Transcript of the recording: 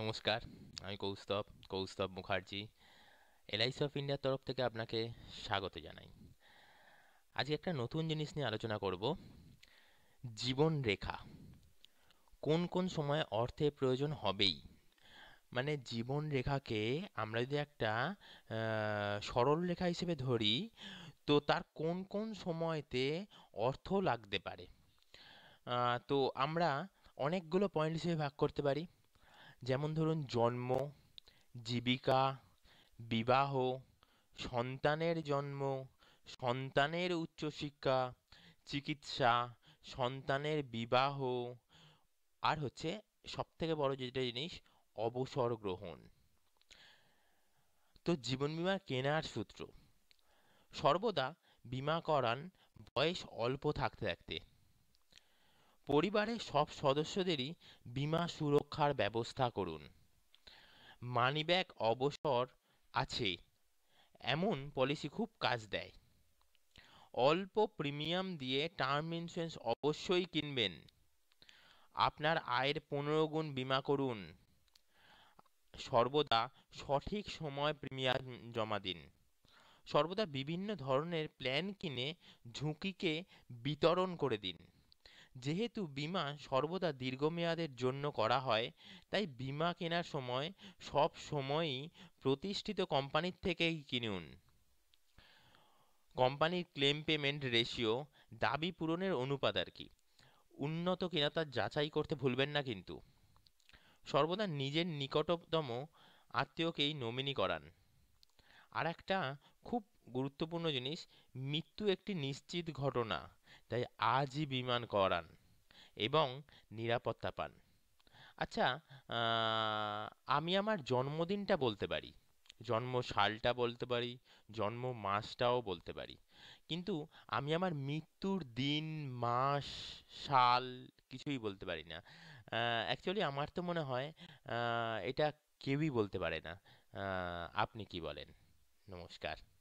নমস্কার আমি Koustav Koustav Mukherjee LIC of ইন্ডিয়ার তরফ থেকে আপনাকে স্বাগত জানাই আজ একটা নতুন জিনিস নিয়ে আলোচনা করব জীবন রেখা কোন কোন সময়ে অর্থের প্রয়োজন হবেই মানে জীবন রেখাকে আমরা যদি একটা সরল রেখা হিসেবে ধরি তো তার কোন কোন সময়তে অর্থ লাগতে পারে তো আমরা অনেকগুলো পয়েন্ট হিসেবে ভাগ করতে পারি যেমন ধরুন জন্ম জীবিকা বিবাহ সন্তানের জন্ম সন্তানের উচ্চশিক্ষা চিকিৎসা সন্তানের বিবাহ আর হচ্ছে সবথেকে বড় যেটা জিনিস অবসর গ্রহণ তো জীবন বিমা কেনার সূত্র সর্বদা বিমা করান বয়স অল্প থাকতে থাকতে পরিবারের সব সদস্যদেরই বীমা সুরক্ষার ব্যবস্থা করুন মানিব্যাগ অবসর আছে এমন পলিসি খুব কাজ দেয় অল্প প্রিমিয়াম দিয়ে টার্ম ইন্স্যুরেন্স অবশ্যই কিনবেন আপনার আয়ের পনেরো গুণ বিমা করুন সর্বদা সঠিক সময় প্রিমিয়াম জমা দিন সর্বদা বিভিন্ন ধরনের প্ল্যান কিনে ঝুঁকিকে বিতরণ করে দিন যেহেতু বীমা সর্বদা দীর্ঘমেয়াদের জন্য করা হয় তাই বীমা কেনার সময় সব সময়ই প্রতিষ্ঠিত কোম্পানির থেকেই কিনুন কোম্পানির ক্লেম পেমেন্ট রেশিও দাবি পূরণের অনুপাত আর কি উন্নত কেনাতার যাচাই করতে ভুলবেন না কিন্তু সর্বদা নিজের নিকটতম আত্মীয়কেই নমিনি করান আর একটা খুব গুরুত্বপূর্ণ জিনিস মৃত্যু একটি নিশ্চিত ঘটনা তাই আজই বিমান করান এবং নিরাপত্তা পান আচ্ছা আমি আমার জন্মদিনটা বলতে পারি জন্ম সালটা বলতে পারি জন্ম মাসটাও বলতে পারি কিন্তু আমি আমার মৃত্যুর দিন মাস সাল কিছুই বলতে পারি না অ্যাকচুয়ালি আমার তো মনে হয় এটা কেউই বলতে পারে না আপনি কি বলেন নমস্কার